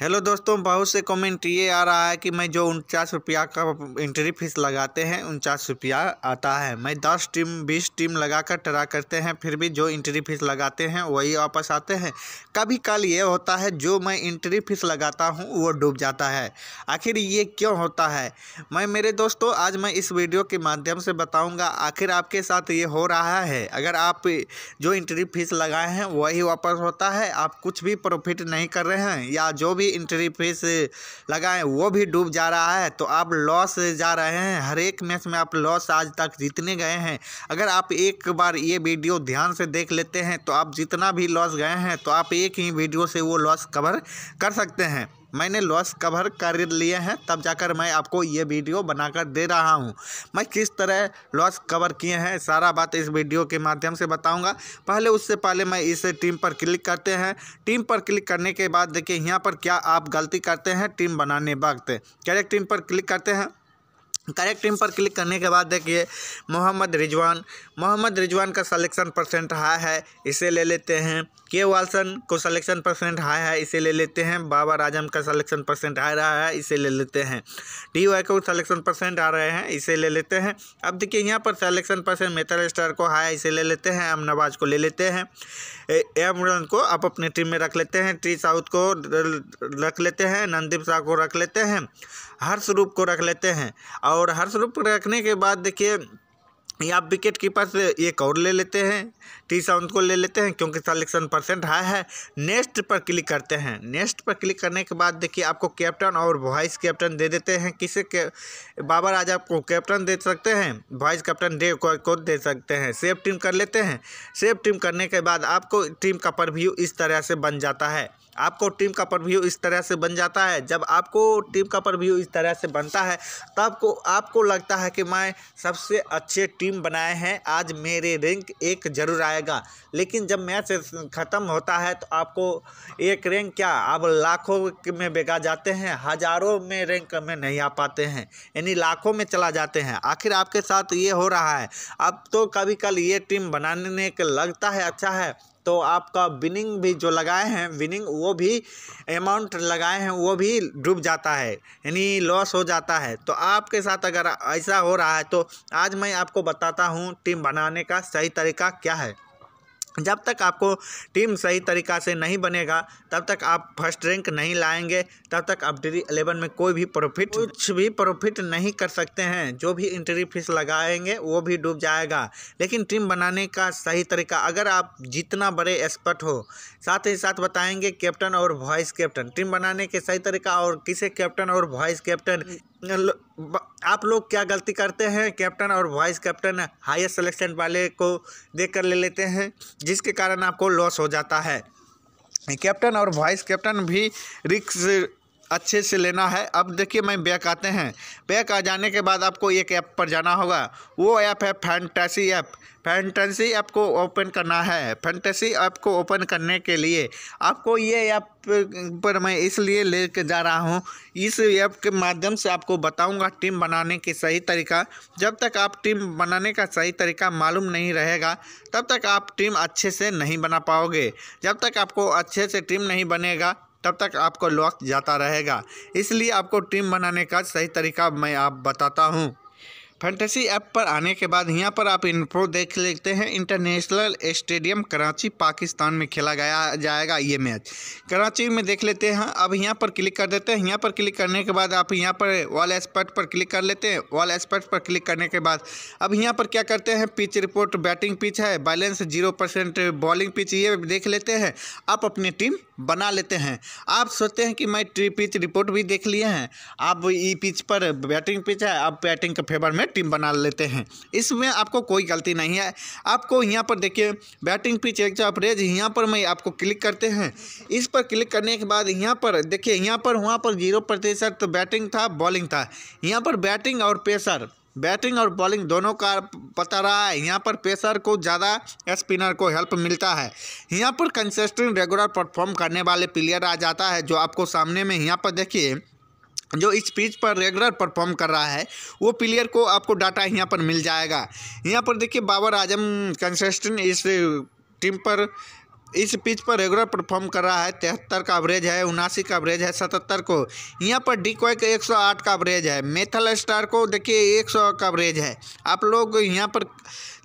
hello दोस्तों बहुत से कमेंट ये आ रहा है कि मैं जो उनचास रुपया का एंट्री फीस लगाते हैं उनचास रुपया आता है मैं दस टीम बीस टीम लगाकर कर ट्रा करते हैं फिर भी जो एंट्री फीस लगाते हैं वही वापस आते हैं कभी कल ये होता है जो मैं एंट्री फीस लगाता हूँ वो डूब जाता है आखिर ये क्यों होता है मैं मेरे दोस्तों आज मैं इस वीडियो के माध्यम से बताऊँगा आखिर आपके साथ ये हो रहा है अगर आप जो इंट्री फीस लगाए हैं वही वापस होता है आप कुछ भी प्रॉफिट नहीं कर रहे हैं या जो भी भी इंट्री फीस लगाएं वो भी डूब जा रहा है तो आप लॉस जा रहे हैं हर एक मैच में आप लॉस आज तक जीतने गए हैं अगर आप एक बार ये वीडियो ध्यान से देख लेते हैं तो आप जितना भी लॉस गए हैं तो आप एक ही वीडियो से वो लॉस कवर कर सकते हैं मैंने लॉस कवर कर लिए हैं तब जाकर मैं आपको ये वीडियो बनाकर दे रहा हूँ मैं किस तरह लॉस कवर किए हैं सारा बात इस वीडियो के माध्यम से बताऊँगा पहले उससे पहले मैं इस टीम पर क्लिक करते हैं टीम पर क्लिक करने के बाद देखिए यहाँ पर क्या आप गलती करते हैं टीम बनाने वक्त करेक्ट टीम पर क्लिक करते हैं करेक्ट टीम पर क्लिक करने के बाद देखिए मोहम्मद रिजवान मोहम्मद रिजवान का सलेक्शन परसेंट हाई है इसे ले लेते हैं के वालसन को सलेक्शन परसेंट हाई है इसे ले लेते हैं बाबर आजम का सलेक्शन परसेंट हाई रहा है इसे ले लेते हैं डी वाई को सलेक्शन परसेंट आ रहे हैं इसे ले लेते हैं अब देखिए यहाँ पर सलेक्शन परसेंट मेथल स्टार को हाई इसे ले लेते हैं एम नवाज को ले लेते हैं एम रन को आप अपनी टीम में रख लेते हैं टी साउथ को रख लेते हैं नंदीप शाह को रख लेते हैं हर्ष रूप को रख लेते हैं और हर्ष रूप रखने के बाद देखिए या विकेट कीपर से एक और ले लेते हैं टी साउंड को ले लेते हैं क्योंकि सलेक्शन परसेंट हाई है नेक्स्ट पर क्लिक करते हैं नेक्स्ट पर क्लिक करने के बाद देखिए आपको कैप्टन और वॉइस कैप्टन दे देते हैं किसे के बाबर आज आपको कैप्टन दे सकते हैं वॉइस कैप्टन को, को दे सकते हैं सेफ टीम कर लेते हैं सेफ टीम करने के बाद आपको टीम का परव्यू इस तरह से बन जाता है आपको टीम का प्रव्यू इस तरह से बन जाता है जब आपको टीम का प्रव्यू इस तरह से बनता है तब को आपको लगता है कि मैं सबसे अच्छे टीम बनाए हैं आज मेरे रैंक एक जरूर आएगा लेकिन जब मैच ख़त्म होता है तो आपको एक रैंक क्या आप लाखों में बेगा जाते हैं हज़ारों में रैंक में नहीं आ पाते हैं यानी लाखों में चला जाते हैं आखिर आपके साथ ये हो रहा है अब तो कभी कल ये टीम बनाने के लगता है अच्छा है तो आपका विनिंग भी जो लगाए हैं विनिंग वो भी अमाउंट लगाए हैं वो भी डूब जाता है यानी लॉस हो जाता है तो आपके साथ अगर ऐसा हो रहा है तो आज मैं आपको बताता हूँ टीम बनाने का सही तरीका क्या है जब तक आपको टीम सही तरीका से नहीं बनेगा तब तक आप फर्स्ट रैंक नहीं लाएंगे तब तक आप डी एलेवन में कोई भी प्रॉफिट कुछ भी प्रॉफिट नहीं कर सकते हैं जो भी इंट्री फीस लगाएंगे वो भी डूब जाएगा लेकिन टीम बनाने का सही तरीका अगर आप जितना बड़े एक्सपर्ट हो साथ ही साथ बताएंगे कैप्टन और वाइस कैप्टन टीम बनाने के सही तरीका और किसे कैप्टन और वाइस कैप्टन आप लोग क्या गलती करते हैं कैप्टन और वाइस कैप्टन हाइस्ट सेलेक्शन वाले को देख कर ले लेते हैं जिसके कारण आपको लॉस हो जाता है कैप्टन और वाइस कैप्टन भी रिक्स अच्छे से लेना है अब देखिए मैं बैक आते हैं बैक आ जाने के बाद आपको एक ऐप पर जाना होगा वो ऐप है फैंटेसी ऐप फैंटेसी ऐप को ओपन करना है फैंटेसी ऐप को ओपन करने के लिए आपको ये ऐप पर मैं इसलिए ले कर जा रहा हूँ इस ऐप के माध्यम से आपको बताऊँगा टीम बनाने की सही तरीका जब तक आप टीम बनाने का सही तरीका मालूम नहीं रहेगा तब तक आप टीम अच्छे से नहीं बना पाओगे जब तक आपको अच्छे से टीम नहीं बनेगा तब तक आपको लॉक जाता रहेगा इसलिए आपको टीम बनाने का सही तरीका मैं आप बताता हूँ फैंटेसी ऐप पर आने के बाद यहाँ पर आप इन्फो देख लेते हैं इंटरनेशनल स्टेडियम कराची पाकिस्तान में खेला गया जाएगा ये मैच कराची में देख लेते हैं अब यहाँ पर क्लिक कर देते हैं यहाँ पर क्लिक करने के बाद आप यहाँ पर वॉल एक्सपर्ट पर क्लिक कर लेते हैं वॉल एक्सपर्ट पर क्लिक करने के बाद अब यहाँ पर क्या करते हैं पिच रिपोर्ट बैटिंग पिच है balance zero percent bowling pitch ये देख लेते हैं आप अपनी टीम बना लेते हैं आप सोचते हैं कि मैं पिच रिपोर्ट भी देख लिए हैं आप ई पिच पर बैटिंग पिच है आप बैटिंग के फेवर में टीम बना लेते हैं इसमें आपको कोई गलती नहीं है आपको यहाँ पर देखिए बैटिंग पिच एक अपरेज यहाँ पर मैं आपको क्लिक करते हैं इस पर क्लिक करने के बाद यहाँ पर देखिए यहाँ पर वहाँ पर जीरो प्रतिशत तो बैटिंग था बॉलिंग था यहाँ पर बैटिंग और पेसर बैटिंग और बॉलिंग दोनों का पता रहा है यहाँ पर पेसर को ज़्यादा स्पिनर को हेल्प मिलता है यहाँ पर कंसिस्टेंट रेगुलर परफॉर्म करने वाले प्लेयर आ जाता है जो आपको सामने में यहाँ पर देखिए जो इस पीच पर रेगुलर परफॉर्म कर रहा है वो प्लेयर को आपको डाटा यहाँ पर मिल जाएगा यहाँ पर देखिए बाबर आजम कंसिस्टेंट इस टीम पर इस पिच पर रेगुलर परफॉर्म कर रहा है तिहत्तर का एवरेज है उनासी का एवरेज है सतहत्तर को यहाँ पर डी का एक सौ आठ का एवरेज है मेथल स्टार को देखिए एक सौ का एवरेज है आप लोग यहाँ पर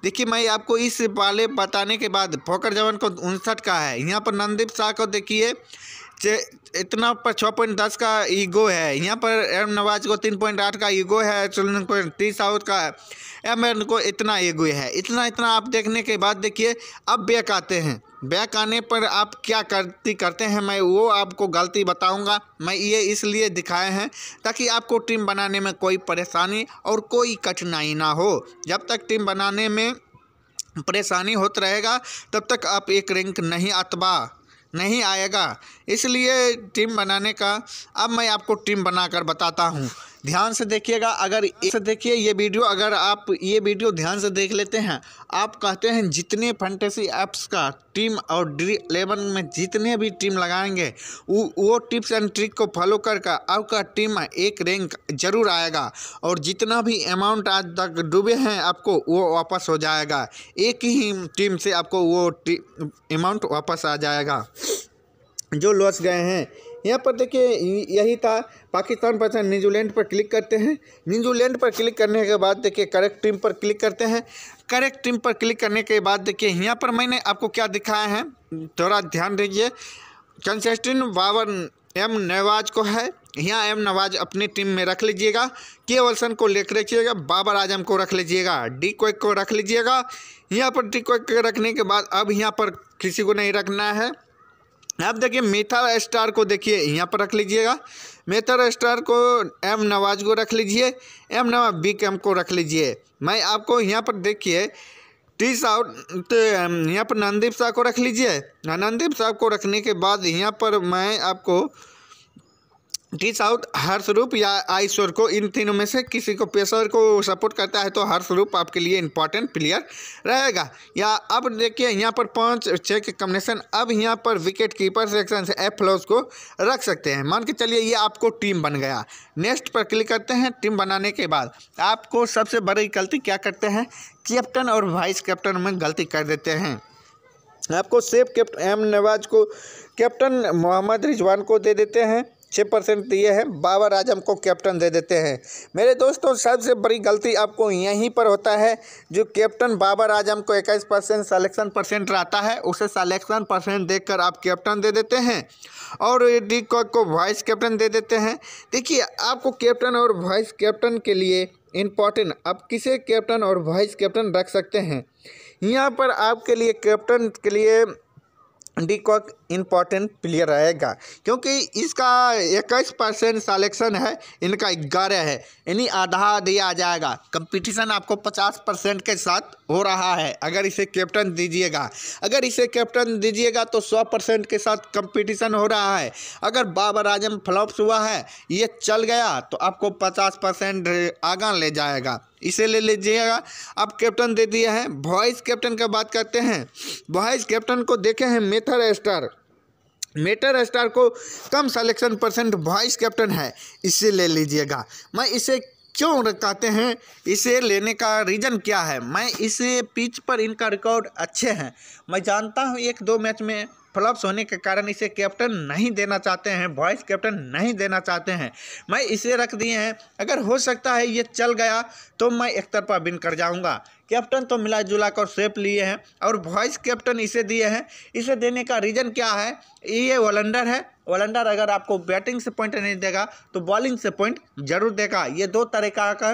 देखिए मैं आपको इस वाले बताने के बाद फोकर जवान को उनसठ का है यहाँ पर नंदीप शाह को देखिए इतना पर छः पॉइंट दस का ईगो है यहाँ पर एम नवाज को तीन पॉइंट आठ का ईगो है सुन पॉइंट तीस साउथ का एम एन को इतना ईगो है इतना इतना आप देखने के बाद देखिए अब बैक आते हैं बैक आने पर आप क्या करती करते हैं मैं वो आपको गलती बताऊंगा मैं ये इसलिए दिखाए हैं ताकि आपको टीम बनाने में कोई परेशानी और कोई कठिनाई ना हो जब तक टीम बनाने में परेशानी होता रहेगा तब तक आप एक रैंक नहीं अतबा नहीं आएगा इसलिए टीम बनाने का अब मैं आपको टीम बनाकर बताता हूँ ध्यान से देखिएगा अगर से देखिए ये वीडियो अगर आप ये वीडियो ध्यान से देख लेते हैं आप कहते हैं जितने फंटेसी ऐप्स का टीम और ड्री इलेवन में जितने भी टीम लगाएंगे वो टिप्स एंड ट्रिक को फॉलो कर कर आपका टीम एक रैंक जरूर आएगा और जितना भी अमाउंट आज तक डूबे हैं आपको वो वापस हो जाएगा एक ही टीम से आपको वो अमाउंट वापस आ जाएगा जो लॉस गए हैं यहाँ पर देखिए यही था पाकिस्तान पर्सन न्यूजीलैंड पर क्लिक करते हैं न्यूजीलैंड पर क्लिक करने के बाद देखिए करेक्ट टीम पर क्लिक करते हैं करेक्ट टीम पर क्लिक करने के बाद देखिए यहाँ पर मैंने आपको क्या दिखाया है थोड़ा ध्यान दीजिए कंसेस्टिन वावन एम नवाज को है यहाँ एम नवाज अपनी टीम में रख लीजिएगा के वल्सन को लेकर रखिएगा बाबर आजम को रख लीजिएगा डी क्विक को रख लीजिएगा यहाँ पर डी क्विक रखने के बाद अब यहाँ पर किसी को नहीं रखना है अब देखिए मेथर स्टार को देखिए यहाँ पर रख लीजिएगा मेथर स्टार को एम नवाज को रख लीजिए एम नवाज बी के एम को रख लीजिए मैं आपको यहाँ पर देखिए टी साउट तो यहाँ पर नंदीप शाह को रख लीजिए नंदीप साहब को रखने के बाद यहाँ पर मैं आपको टी साउथ हर्षरूप या आईश्वर को इन तीनों में से किसी को पेशर को सपोर्ट करता है तो हर्षरूप आपके लिए इंपॉर्टेंट प्लेयर रहेगा या अब देखिए यहाँ पर पाँच छः के कम्बिनेशन अब यहाँ पर विकेट कीपर सेक्शन से एफ फ्लोज को रख सकते हैं मान के चलिए ये आपको टीम बन गया नेक्स्ट पर क्लिक करते हैं टीम बनाने के बाद आपको सबसे बड़ी गलती क्या करते हैं कैप्टन और वाइस कैप्टन में गलती कर देते हैं आपको सेफ कैप्टन एम नवाज को कैप्टन मोहम्मद रिजवान को दे देते हैं छः परसेंट दिए हैं बाबर आजम को कैप्टन दे देते हैं मेरे दोस्तों सबसे बड़ी गलती आपको यहीं पर होता है जो कैप्टन बाबर आजम को इक्कीस परसेंट सलेक्शन परसेंट रहता है उसे सलेक्शन परसेंट कर आप कैप्टन दे देते हैं और डी कॉक को वाइस कैप्टन दे देते हैं देखिए आपको कैप्टन और वाइस कैप्टन के लिए इम्पॉर्टेंट आप किसे कैप्टन और वाइस कैप्टन रख सकते हैं यहाँ पर आपके लिए कैप्टन के लिए डी एक इम्पॉर्टेंट प्लेयर रहेगा क्योंकि इसका इक्कीस परसेंट सलेक्शन है इनका ग्यारह है यानी आधा दिया जाएगा कंपटीशन आपको पचास परसेंट के साथ हो रहा है अगर इसे कैप्टन दीजिएगा अगर इसे कैप्टन दीजिएगा तो सौ परसेंट के साथ कंपटीशन हो रहा है अगर बाबर आजम फ्लॉप्स हुआ है ये चल गया तो आपको पचास परसेंट आगा ले जाएगा इसे ले लीजिएगा अब कैप्टन दे दिया है वॉइस कैप्टन का बात करते हैं वॉइस कैप्टन को देखे हैं मेथर स्टार मेटर स्टार को कम सलेक्शन परसेंट वॉइस कैप्टन है इसे ले लीजिएगा मैं इसे क्यों रखाते हैं इसे लेने का रीज़न क्या है मैं इसे पिच पर इनका रिकॉर्ड अच्छे हैं मैं जानता हूँ एक दो मैच में फ्लॉप्स होने के कारण इसे कैप्टन नहीं देना चाहते हैं वॉइस कैप्टन नहीं देना चाहते हैं मैं इसे रख दिए हैं अगर हो सकता है ये चल गया तो मैं एक तरफा बिन कर जाऊँगा कैप्टन तो मिला जुला कर सेप लिए हैं और वॉइस कैप्टन इसे दिए हैं इसे देने का रीज़न क्या है ये वलंडर है वलंडर अगर आपको बैटिंग से पॉइंट नहीं देगा तो बॉलिंग से पॉइंट जरूर देगा ये दो तरीका का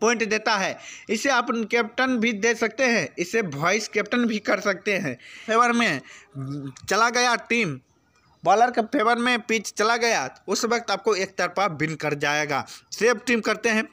पॉइंट देता है इसे आप कैप्टन भी दे सकते हैं इसे वॉइस कैप्टन भी कर सकते हैं फेवर में चला गया टीम बॉलर के फेवर में पिच चला गया उस वक्त आपको एक तरफा बिन कर जाएगा सेफ टीम करते हैं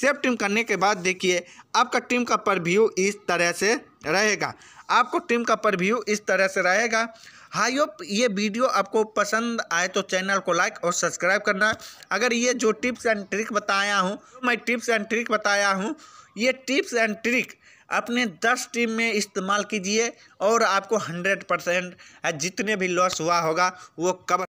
सेफ टीम करने के बाद देखिए आपका टीम का परव्यू इस तरह से रहेगा आपको टीम का प्रव्यू इस तरह से रहेगा हाई ओप ये वीडियो आपको पसंद आए तो चैनल को लाइक और सब्सक्राइब करना अगर ये जो टिप्स एंड ट्रिक बताया हूँ तो मैं टिप्स एंड ट्रिक बताया हूँ ये टिप्स एंड ट्रिक अपने दस टीम में इस्तेमाल कीजिए और आपको हंड्रेड परसेंट जितने भी लॉस हुआ होगा वो कवर